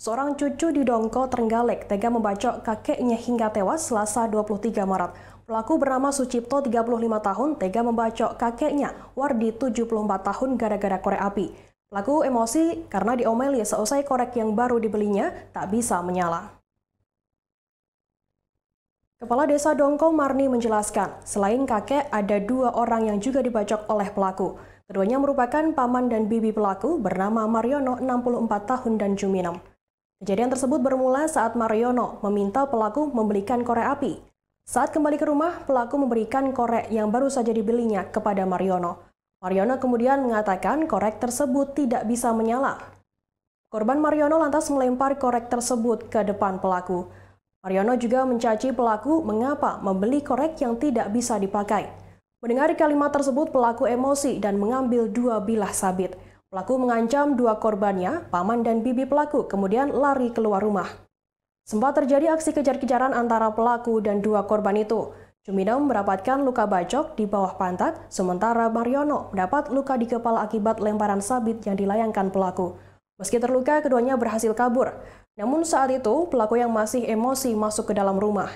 Seorang cucu di Dongko, Trenggalek, tega membacok kakeknya hingga tewas selasa 23 Maret. Pelaku bernama Sucipto, 35 tahun, tega membacok kakeknya, Wardi, 74 tahun, gara-gara korek api. Pelaku emosi karena diomeli seusai korek yang baru dibelinya tak bisa menyala. Kepala Desa Dongko Marni menjelaskan, selain kakek ada dua orang yang juga dibacok oleh pelaku. Keduanya merupakan paman dan bibi pelaku bernama Mariono 64 tahun dan Juminem. Kejadian tersebut bermula saat Mariono meminta pelaku membelikan korek api. Saat kembali ke rumah, pelaku memberikan korek yang baru saja dibelinya kepada Mariono. Mariono kemudian mengatakan korek tersebut tidak bisa menyala. Korban Mariono lantas melempar korek tersebut ke depan pelaku. Mariono juga mencaci pelaku mengapa membeli korek yang tidak bisa dipakai. Mendengar kalimat tersebut, pelaku emosi dan mengambil dua bilah sabit. Pelaku mengancam dua korbannya, paman dan bibi pelaku, kemudian lari keluar rumah. Sempat terjadi aksi kejar-kejaran antara pelaku dan dua korban itu. Jumino mendapatkan luka bacok di bawah pantat, sementara Mariono mendapat luka di kepala akibat lemparan sabit yang dilayangkan pelaku. Meski terluka, keduanya berhasil kabur. Namun saat itu, pelaku yang masih emosi masuk ke dalam rumah.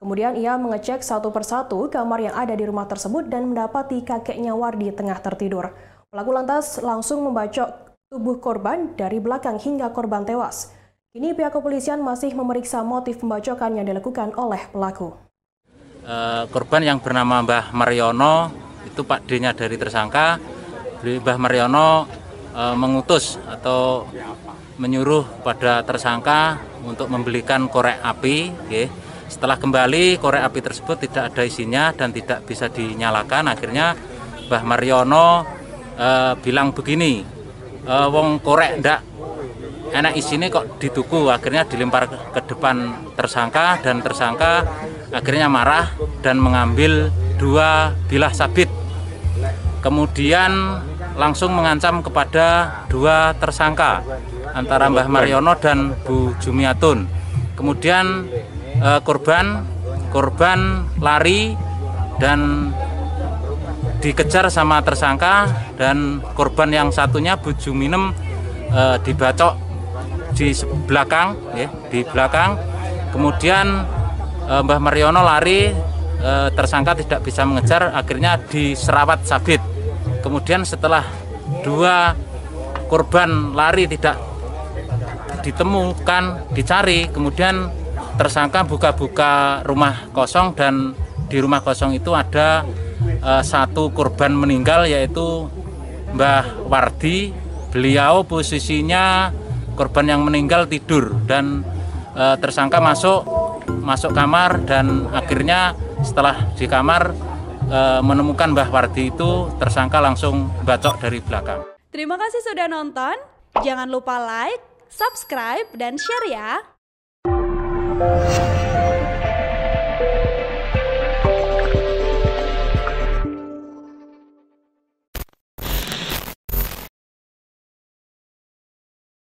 Kemudian ia mengecek satu persatu kamar yang ada di rumah tersebut dan mendapati kakeknya Wardi tengah tertidur. Pelaku lantas langsung membacok tubuh korban dari belakang hingga korban tewas. Kini pihak kepolisian masih memeriksa motif pembacokan yang dilakukan oleh pelaku. Eh, korban yang bernama Mbah Mariono itu Pak D-nya dari tersangka. Mbah Mariono eh, mengutus atau menyuruh pada tersangka untuk membelikan korek api. Setelah kembali korek api tersebut tidak ada isinya dan tidak bisa dinyalakan, akhirnya Mbah Mariono uh, bilang begini, uh, wong korek ndak enak isinya kok dituku akhirnya dilempar ke depan tersangka dan tersangka akhirnya marah dan mengambil dua bilah sabit kemudian langsung mengancam kepada dua tersangka antara Mbah Mariono dan Bu Jumiatun kemudian eh, korban korban lari dan dikejar sama tersangka dan korban yang satunya buju minum e, dibacok di belakang ya, di belakang kemudian e, Mbah Mariono lari e, tersangka tidak bisa mengejar akhirnya diserawat sabit kemudian setelah dua korban lari tidak ditemukan dicari kemudian tersangka buka-buka rumah kosong dan di rumah kosong itu ada uh, satu korban meninggal yaitu Mbah Wardi. Beliau posisinya korban yang meninggal tidur dan uh, tersangka masuk masuk kamar dan akhirnya setelah di kamar uh, menemukan Mbah Wardi itu tersangka langsung bacok dari belakang. Terima kasih sudah nonton. Jangan lupa like, subscribe, dan share ya.